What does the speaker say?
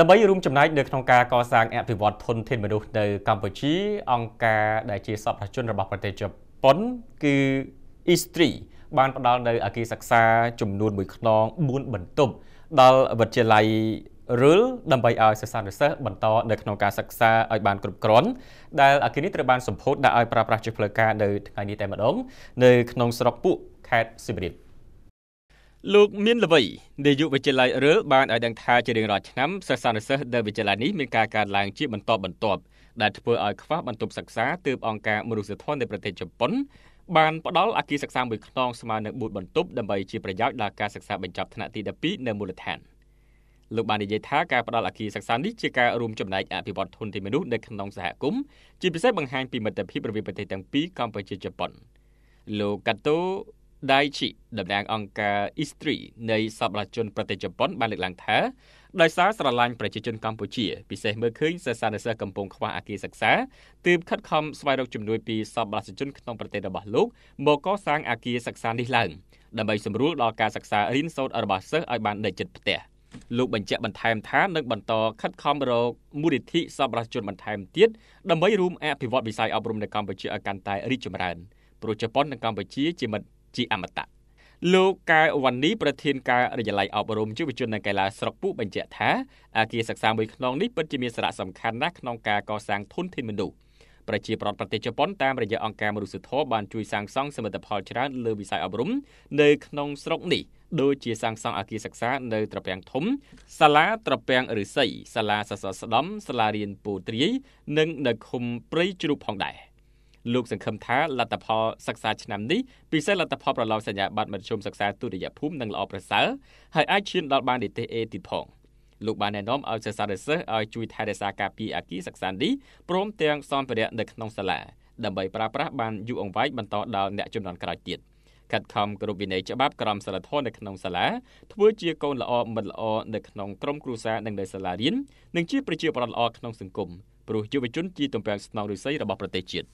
ដើម្បីរួមចំណែកនៅក្នុងការកសាងអភិវឌ្ឍធនធានមនុស្សនៅកម្ពុជា អង្គការដែលជាសព្វជនរបស់ប្រទេសជប៉ុនគឺ Istri បានផ្ដល់នៅអគារសិក្សាចំនួន1ខ្នង4បន្ទប់ដល់វិទ្យាល័យរុលដើម្បីឲ្យសិស្សានុសិស្សបន្តនៅក្នុងការសិក្សាឲ្យបានគ្រប់គ្រាន់ដែលអគារនេះត្រូវបានសម្ពោធដាក់ឲ្យប្រើប្រាស់ជាផ្លូវការនៅថ្ងៃនេះតែម្ដងនៅក្នុងស្រុកពួកខេត្តសៀមរាប។លោកមានលវ័យនាយកវិទ្យាល័យរើបានឲ្យដឹងថាជារៀងរាល់ឆ្នាំសិស្សានុសិស្សនៅវិទ្យាល័យនេះមានការកើនឡើងជាបន្តបន្ទាប់ដែលធ្វើឲ្យខ្វះបន្ទប់សិក្សាទើបអង្គការមនុស្សធម៌នៃប្រទេសជប៉ុនបានផ្ដល់អគារសិក្សាមួយខ្នងស្មើនឹង4បន្ទប់ដើម្បីជាប្រយោជន៍ដល់ការសិក្សាបញ្ចប់ថ្នាក់ទី12នៅមូលដ្ឋានលោកបាននិយាយថាការផ្ដល់អគារសិក្សានេះជាការរួមចំណែកអភិវឌ្ឍធនធានមនុស្សនៅក្នុងសហគមន៍ជាពិសេសបង្ហាញពីមិត្តភាពរវាងប្រទេសទាំងពីរកម្ពុជាជប៉ុនលោកកាតូដៃជីតំណាងអង្គការ Istri នៃសប្បុរសជនប្រទេសជប៉ុនបានលើកឡើងថាដោយសារស្រឡាញ់ប្រជាជនកម្ពុជាពិសេសមើលឃើញសិស្សានុសិស្សកំពុងខ្វះអគារសិក្សាទើបខិតខំស្វែងរកជំនួយពីសប្បុរសជនក្នុងប្រទេសរបស់លោកមកកសាងអគារសិក្សានេះឡើងដើម្បីសម្រួលដល់ការសិក្សារៀនសូត្ររបស់សិស្សឲ្យបានដិតចិត្តផ្ទះលោកបញ្ជាក់បន្ថែមថានឹងបន្តខិតខំរកមូលនិធិសប្បុរសជនបន្ថែមទៀតដើម្បីរួមអភិវឌ្ឍវិស័យអប់រំនៅកម្ពុជាឲ្យកាន់តែរីកចម្រើនព្រោះជប៉ុននិងកម្ពុជាជាមិត្តជាអមតៈលោកកែវណ្ណីប្រធានការរយ័យអប់រំយុវជននៅកីឡាស្រុកពូបញ្ជាក់ថាអាគារសិក្សាមួយខ្នងនេះពិតជាមានសារៈសំខាន់ណាស់ក្នុងការកសាងធនធានមនុស្សប្រជាប្រដ្ឋប្រទេសជប៉ុនតាមរយៈអង្គការមនុស្សធម៌បានជួយសាងសង់សមិទ្ធផលច្រើនលើវិស័យអប់រំ នៅក្នុងស្រុកនេះ ដូចជាសាងសង់អគារសិក្សា នៅត្រពាំងធំ សាលាត្រពាំងឫស្សីសាលាសសរស្ដំសាលារៀនពូត្រី និងនៅឃុំព្រៃជ្រូកផងដែរលោកសង្ឃឹមថាលទ្ធផលសិក្សាឆ្នាំនេះពិសេសលទ្ធផលប្រឡងសញ្ញាបត្រមធ្យមសិក្សាទុតិយភូមិនឹងល្អប្រសើរហើយអាចឈានដល់បាននិទេស A ទៀតផងលោកបានណែនាំឲ្យសិស្សានុសិស្សឲ្យជួយថែរក្សាការពីអគិសិក្សានេះព្រមទាំងសម្ភារៈនៅក្នុងសាលាដើម្បីប្រើប្រាស់បានយូរអង្វែងបន្តដល់អ្នកជំនាន់ក្រោយទៀតខិតខំគ្រប់វិន័យច្បាប់ក្រមសីលធម៌នៅក្នុងសាលាធ្វើជាកូនល្អមិត្តល្អនៅក្នុងក្រុមគ្រួសារនិងនៅសាលារៀននិងជាប្រជាពលរដ្ឋល្អក្នុងសង្គមព្រោះយុវជនជាទំពាំងស្នងឫស្សីរបស់ប្រទេសជាតិ។